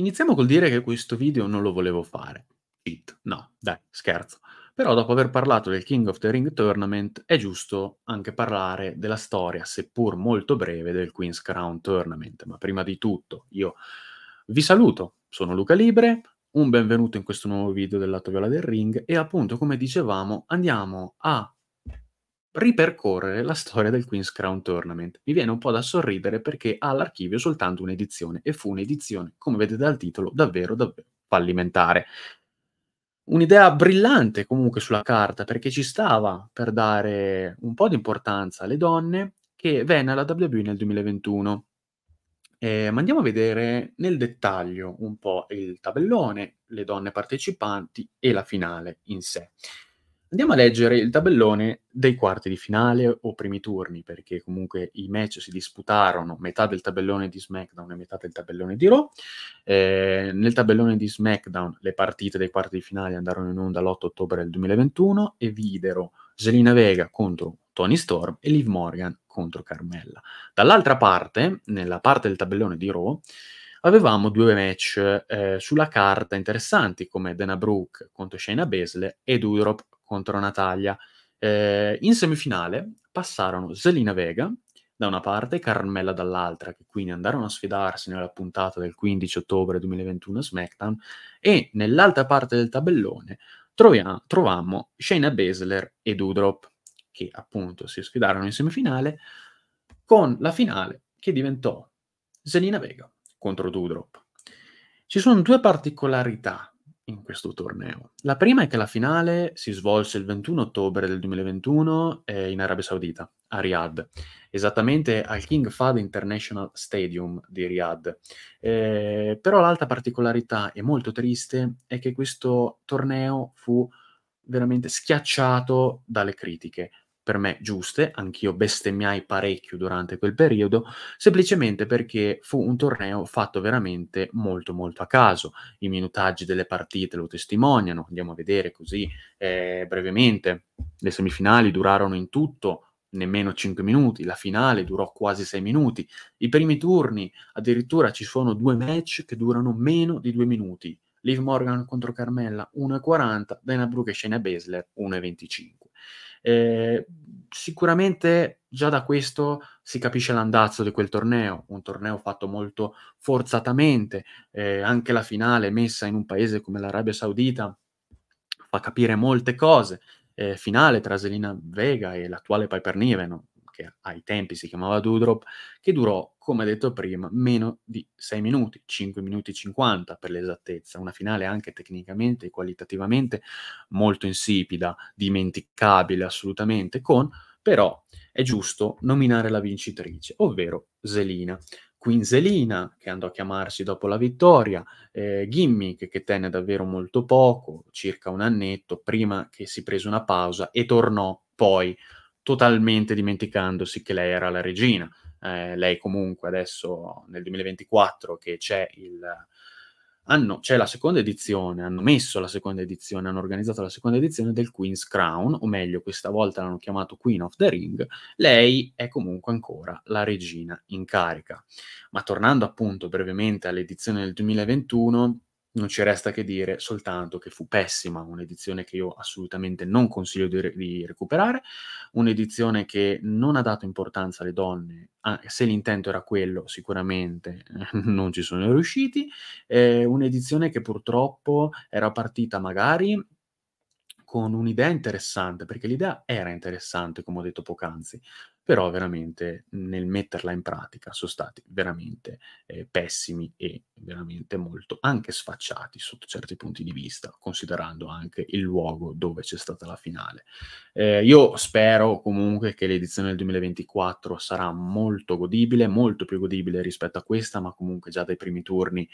Iniziamo col dire che questo video non lo volevo fare. Cheat. No, dai, scherzo. Però dopo aver parlato del King of the Ring Tournament è giusto anche parlare della storia, seppur molto breve, del Queen's Crown Tournament. Ma prima di tutto io vi saluto, sono Luca Libre, un benvenuto in questo nuovo video del lato viola del ring e appunto come dicevamo andiamo a ripercorrere la storia del Queen's Crown Tournament. Mi viene un po' da sorridere perché ha all'archivio soltanto un'edizione e fu un'edizione, come vedete dal titolo, davvero, davvero fallimentare. Un'idea brillante comunque sulla carta perché ci stava per dare un po' di importanza alle donne che venne alla WWE nel 2021. Eh, ma andiamo a vedere nel dettaglio un po' il tabellone, le donne partecipanti e la finale in sé andiamo a leggere il tabellone dei quarti di finale o primi turni, perché comunque i match si disputarono metà del tabellone di SmackDown e metà del tabellone di Raw. Eh, nel tabellone di SmackDown le partite dei quarti di finale andarono in onda l'8 ottobre del 2021 e videro Selina Vega contro Tony Storm e Liv Morgan contro Carmella. Dall'altra parte, nella parte del tabellone di Raw, avevamo due match eh, sulla carta interessanti come Dana Brooke contro Shayna Baszler e Dudrop contro Natalia. Eh, in semifinale passarono Selina Vega da una parte e Carmella dall'altra, che quindi andarono a sfidarsi nella puntata del 15 ottobre 2021 a SmackDown, e nell'altra parte del tabellone troviamo, trovammo Shayna Baszler e Dudrop, che appunto si sfidarono in semifinale, con la finale che diventò Selina Vega contro Dudrop. Ci sono due particolarità in questo torneo. La prima è che la finale si svolse il 21 ottobre del 2021 eh, in Arabia Saudita, a Riyadh, esattamente al King Fahd International Stadium di Riyadh. Eh, però l'altra particolarità e molto triste è che questo torneo fu veramente schiacciato dalle critiche per me giuste, anch'io bestemmiai parecchio durante quel periodo, semplicemente perché fu un torneo fatto veramente molto molto a caso, i minutaggi delle partite lo testimoniano, andiamo a vedere così eh, brevemente, le semifinali durarono in tutto nemmeno 5 minuti, la finale durò quasi 6 minuti, i primi turni addirittura ci sono due match che durano meno di 2 minuti, Liv Morgan contro Carmella 1,40, Dana Brooke e Shayna Baszler 1,25. Ehm, sicuramente già da questo si capisce l'andazzo di quel torneo, un torneo fatto molto forzatamente, eh, anche la finale messa in un paese come l'Arabia Saudita fa capire molte cose. Eh, finale tra Selina Vega e l'attuale Piper Niven, che ai tempi si chiamava Doudrop, che durò, come detto prima, meno di 6 minuti, 5 minuti e 50 per l'esattezza, una finale anche tecnicamente e qualitativamente molto insipida, dimenticabile assolutamente, con però è giusto nominare la vincitrice, ovvero Zelina. Zelina, che andò a chiamarsi dopo la vittoria, eh, Gimmick, che tenne davvero molto poco, circa un annetto, prima che si prese una pausa e tornò poi totalmente dimenticandosi che lei era la regina. Eh, lei comunque adesso nel 2024 che c'è il hanno, c'è la seconda edizione, hanno messo la seconda edizione, hanno organizzato la seconda edizione del Queen's Crown, o meglio, questa volta l'hanno chiamato Queen of the Ring, lei è comunque ancora la regina in carica. Ma tornando appunto brevemente all'edizione del 2021, non ci resta che dire soltanto che fu pessima, un'edizione che io assolutamente non consiglio di, re- di recuperare, un'edizione che non ha dato importanza alle donne, ah, se l'intento era quello sicuramente eh, non ci sono riusciti, eh, un'edizione che purtroppo era partita magari con un'idea interessante, perché l'idea era interessante, come ho detto poc'anzi, però veramente nel metterla in pratica sono stati veramente eh, pessimi e veramente molto anche sfacciati sotto certi punti di vista, considerando anche il luogo dove c'è stata la finale. Eh, io spero comunque che l'edizione del 2024 sarà molto godibile, molto più godibile rispetto a questa, ma comunque già dai primi turni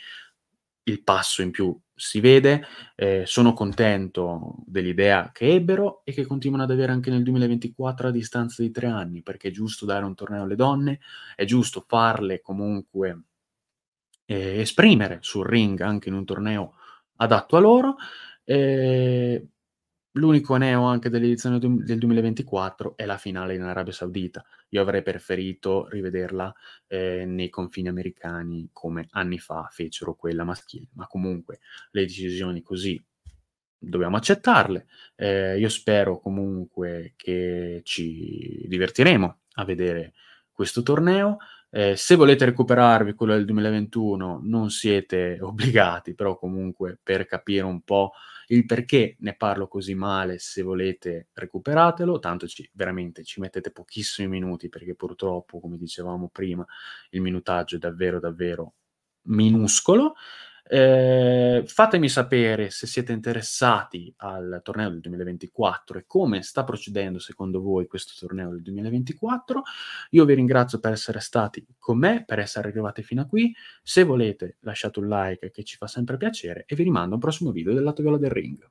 il passo in più si vede, eh, sono contento dell'idea che ebbero e che continuano ad avere anche nel 2024 a distanza di tre anni, perché è giusto dare un torneo alle donne, è giusto farle comunque eh, esprimere sul ring anche in un torneo adatto a loro. Eh, L'unico neo anche dell'edizione del 2024 è la finale in Arabia Saudita. Io avrei preferito rivederla eh, nei confini americani come anni fa fecero quella maschile, ma comunque le decisioni così dobbiamo accettarle. Eh, io spero comunque che ci divertiremo a vedere questo torneo. Eh, se volete recuperarvi quello del 2021 non siete obbligati, però comunque per capire un po' il perché ne parlo così male, se volete recuperatelo, tanto ci, veramente ci mettete pochissimi minuti perché purtroppo, come dicevamo prima, il minutaggio è davvero davvero minuscolo. Eh, fatemi sapere se siete interessati al torneo del 2024 e come sta procedendo secondo voi questo torneo del 2024. Io vi ringrazio per essere stati con me, per essere arrivati fino a qui. Se volete lasciate un like che ci fa sempre piacere e vi rimando al prossimo video del Lato Viola del Ring.